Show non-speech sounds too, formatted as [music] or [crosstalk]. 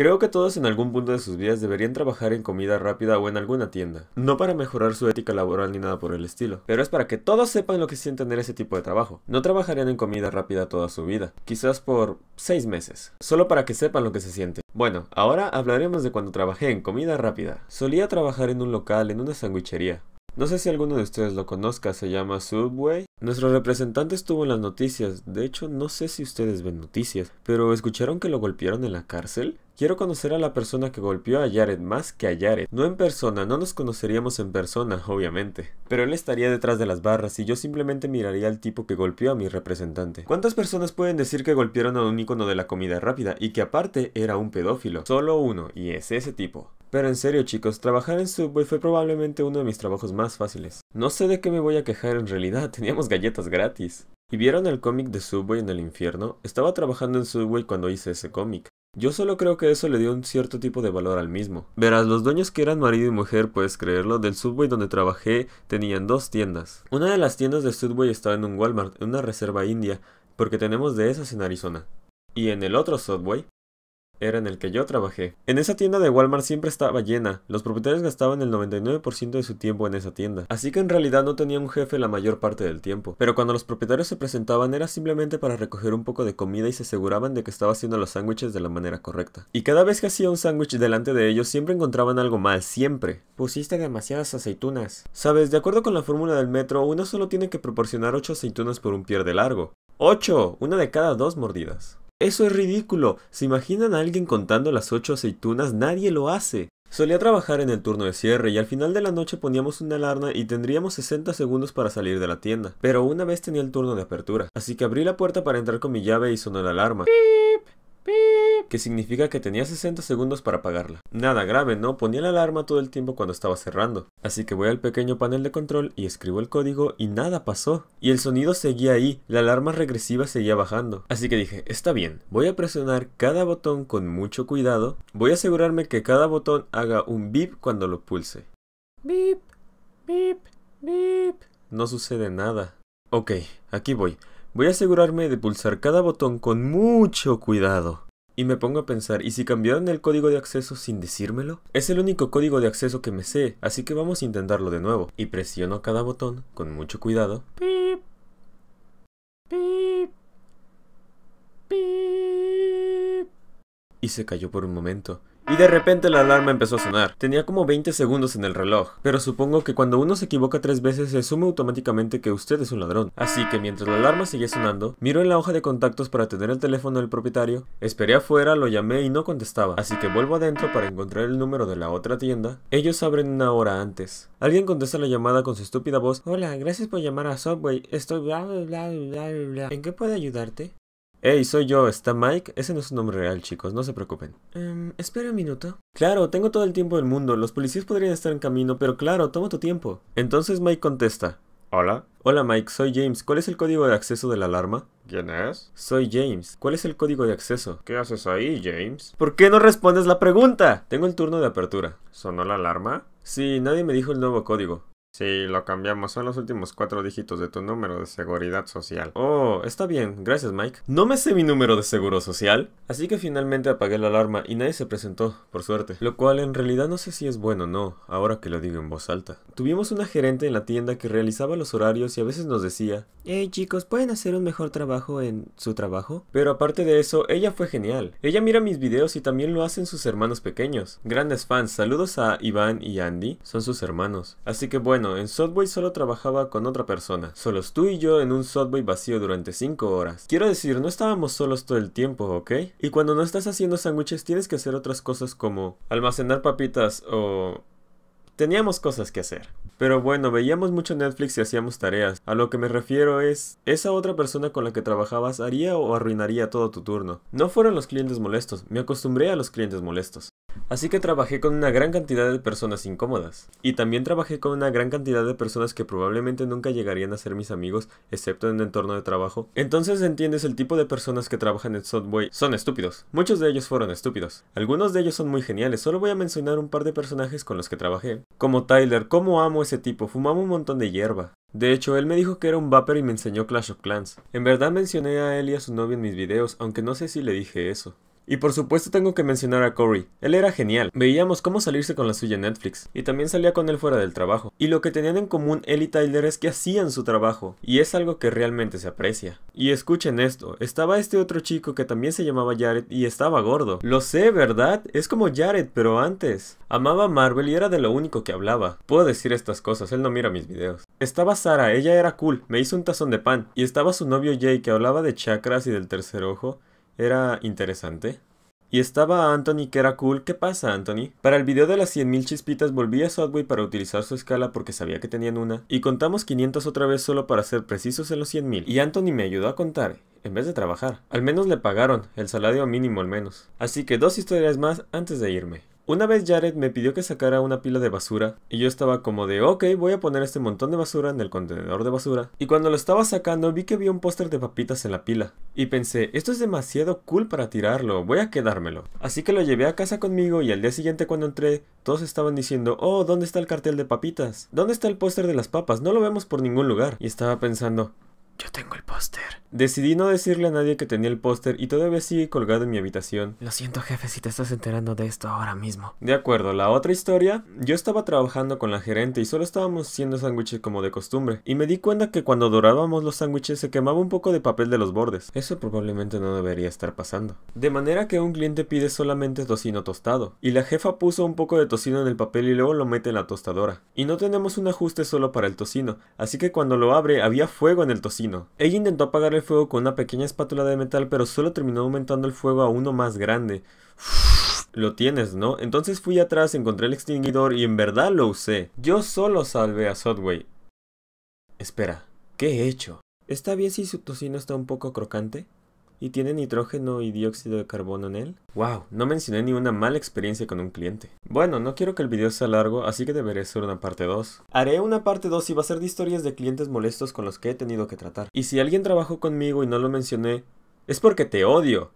Creo que todos en algún punto de sus vidas deberían trabajar en comida rápida o en alguna tienda. No para mejorar su ética laboral ni nada por el estilo, pero es para que todos sepan lo que sienten tener ese tipo de trabajo. No trabajarían en comida rápida toda su vida, quizás por 6 meses, solo para que sepan lo que se siente. Bueno, ahora hablaremos de cuando trabajé en comida rápida. Solía trabajar en un local, en una sandwichería. No sé si alguno de ustedes lo conozca, se llama Subway. Nuestro representante estuvo en las noticias, de hecho no sé si ustedes ven noticias, pero ¿escucharon que lo golpearon en la cárcel? Quiero conocer a la persona que golpeó a Jared más que a Jared. No en persona, no nos conoceríamos en persona, obviamente. Pero él estaría detrás de las barras y yo simplemente miraría al tipo que golpeó a mi representante. ¿Cuántas personas pueden decir que golpearon a un ícono de la comida rápida y que aparte era un pedófilo? Solo uno, y es ese tipo. Pero en serio chicos, trabajar en Subway fue probablemente uno de mis trabajos más fáciles. No sé de qué me voy a quejar en realidad, [laughs] teníamos galletas gratis. ¿Y vieron el cómic de Subway en el infierno? Estaba trabajando en Subway cuando hice ese cómic. Yo solo creo que eso le dio un cierto tipo de valor al mismo. Verás, los dueños que eran marido y mujer, puedes creerlo, del Subway donde trabajé tenían dos tiendas. Una de las tiendas de Subway estaba en un Walmart, en una reserva india, porque tenemos de esas en Arizona. Y en el otro Subway era en el que yo trabajé. En esa tienda de Walmart siempre estaba llena, los propietarios gastaban el 99% de su tiempo en esa tienda, así que en realidad no tenía un jefe la mayor parte del tiempo, pero cuando los propietarios se presentaban era simplemente para recoger un poco de comida y se aseguraban de que estaba haciendo los sándwiches de la manera correcta. Y cada vez que hacía un sándwich delante de ellos siempre encontraban algo mal, siempre. Pusiste demasiadas aceitunas. Sabes, de acuerdo con la fórmula del metro, uno solo tiene que proporcionar 8 aceitunas por un pie de largo. ¡8! Una de cada dos mordidas. Eso es ridículo. ¿Se imaginan a alguien contando las ocho aceitunas? Nadie lo hace. Solía trabajar en el turno de cierre y al final de la noche poníamos una alarma y tendríamos 60 segundos para salir de la tienda. Pero una vez tenía el turno de apertura, así que abrí la puerta para entrar con mi llave y sonó la alarma. ¡Pip! ¡Pip! que significa que tenía 60 segundos para apagarla. Nada grave, ¿no? Ponía la alarma todo el tiempo cuando estaba cerrando. Así que voy al pequeño panel de control y escribo el código y nada pasó. Y el sonido seguía ahí, la alarma regresiva seguía bajando. Así que dije, está bien, voy a presionar cada botón con mucho cuidado. Voy a asegurarme que cada botón haga un bip cuando lo pulse. Bip Bip Bip No sucede nada. Ok, aquí voy. Voy a asegurarme de pulsar cada botón con mucho cuidado. Y me pongo a pensar, ¿y si cambiaron el código de acceso sin decírmelo? Es el único código de acceso que me sé, así que vamos a intentarlo de nuevo. Y presiono cada botón con mucho cuidado. Pip. Y se cayó por un momento, y de repente la alarma empezó a sonar. Tenía como 20 segundos en el reloj, pero supongo que cuando uno se equivoca tres veces se sume automáticamente que usted es un ladrón. Así que mientras la alarma seguía sonando, miró en la hoja de contactos para tener el teléfono del propietario, esperé afuera, lo llamé y no contestaba, así que vuelvo adentro para encontrar el número de la otra tienda. Ellos abren una hora antes. Alguien contesta la llamada con su estúpida voz. Hola, gracias por llamar a Subway. Estoy bla bla bla bla bla. ¿En qué puedo ayudarte? Hey, soy yo, ¿está Mike? Ese no es un nombre real, chicos, no se preocupen. Em, espera un minuto. Claro, tengo todo el tiempo del mundo, los policías podrían estar en camino, pero claro, toma tu tiempo. Entonces Mike contesta. Hola. Hola Mike, soy James. ¿Cuál es el código de acceso de la alarma? ¿Quién es? Soy James. ¿Cuál es el código de acceso? ¿Qué haces ahí, James? ¿Por qué no respondes la pregunta? Tengo el turno de apertura. ¿Sonó la alarma? Sí, nadie me dijo el nuevo código. Sí, lo cambiamos. Son los últimos cuatro dígitos de tu número de seguridad social. Oh, está bien. Gracias, Mike. No me sé mi número de seguro social. Así que finalmente apagué la alarma y nadie se presentó, por suerte. Lo cual en realidad no sé si es bueno o no, ahora que lo digo en voz alta. Tuvimos una gerente en la tienda que realizaba los horarios y a veces nos decía, Hey eh, chicos, ¿pueden hacer un mejor trabajo en su trabajo? Pero aparte de eso, ella fue genial. Ella mira mis videos y también lo hacen sus hermanos pequeños. Grandes fans. Saludos a Iván y Andy. Son sus hermanos. Así que bueno. Bueno, en Subway solo trabajaba con otra persona. Solos tú y yo en un Subway vacío durante 5 horas. Quiero decir, no estábamos solos todo el tiempo, ¿ok? Y cuando no estás haciendo sándwiches tienes que hacer otras cosas como almacenar papitas o... Teníamos cosas que hacer. Pero bueno, veíamos mucho Netflix y hacíamos tareas. A lo que me refiero es, esa otra persona con la que trabajabas haría o arruinaría todo tu turno. No fueron los clientes molestos, me acostumbré a los clientes molestos. Así que trabajé con una gran cantidad de personas incómodas. Y también trabajé con una gran cantidad de personas que probablemente nunca llegarían a ser mis amigos, excepto en el entorno de trabajo. Entonces entiendes el tipo de personas que trabajan en Subway son estúpidos. Muchos de ellos fueron estúpidos. Algunos de ellos son muy geniales, solo voy a mencionar un par de personajes con los que trabajé. Como Tyler, cómo amo ese tipo, fumaba un montón de hierba. De hecho, él me dijo que era un vapor y me enseñó Clash of Clans. En verdad mencioné a él y a su novia en mis videos, aunque no sé si le dije eso. Y por supuesto tengo que mencionar a Corey, él era genial, veíamos cómo salirse con la suya en Netflix, y también salía con él fuera del trabajo. Y lo que tenían en común él y Tyler es que hacían su trabajo, y es algo que realmente se aprecia. Y escuchen esto, estaba este otro chico que también se llamaba Jared y estaba gordo. Lo sé, ¿verdad? Es como Jared, pero antes. Amaba Marvel y era de lo único que hablaba. Puedo decir estas cosas, él no mira mis videos. Estaba Sara, ella era cool, me hizo un tazón de pan. Y estaba su novio Jay que hablaba de chakras y del tercer ojo. Era interesante. Y estaba Anthony, que era cool. ¿Qué pasa, Anthony? Para el video de las 100.000 chispitas volví a Subway para utilizar su escala porque sabía que tenían una. Y contamos 500 otra vez solo para ser precisos en los 100.000. Y Anthony me ayudó a contar, en vez de trabajar. Al menos le pagaron, el salario mínimo al menos. Así que dos historias más antes de irme. Una vez Jared me pidió que sacara una pila de basura y yo estaba como de ok voy a poner este montón de basura en el contenedor de basura y cuando lo estaba sacando vi que había un póster de papitas en la pila y pensé esto es demasiado cool para tirarlo voy a quedármelo así que lo llevé a casa conmigo y al día siguiente cuando entré todos estaban diciendo oh ¿dónde está el cartel de papitas? ¿dónde está el póster de las papas? no lo vemos por ningún lugar y estaba pensando yo tengo el póster. Decidí no decirle a nadie que tenía el póster y todavía sigue colgado en mi habitación. Lo siento jefe si te estás enterando de esto ahora mismo. De acuerdo, la otra historia, yo estaba trabajando con la gerente y solo estábamos haciendo sándwiches como de costumbre. Y me di cuenta que cuando dorábamos los sándwiches se quemaba un poco de papel de los bordes. Eso probablemente no debería estar pasando. De manera que un cliente pide solamente tocino tostado. Y la jefa puso un poco de tocino en el papel y luego lo mete en la tostadora. Y no tenemos un ajuste solo para el tocino, así que cuando lo abre había fuego en el tocino. Ella intentó apagar el fuego con una pequeña espátula de metal, pero solo terminó aumentando el fuego a uno más grande. Lo tienes, ¿no? Entonces fui atrás, encontré el extinguidor y en verdad lo usé. Yo solo salvé a Sudway. Espera, ¿qué he hecho? ¿Está bien si su tocino está un poco crocante? ¿Y tiene nitrógeno y dióxido de carbono en él? ¡Wow! No mencioné ni una mala experiencia con un cliente. Bueno, no quiero que el video sea largo, así que deberé ser una parte 2. Haré una parte 2 y va a ser de historias de clientes molestos con los que he tenido que tratar. Y si alguien trabajó conmigo y no lo mencioné, es porque te odio.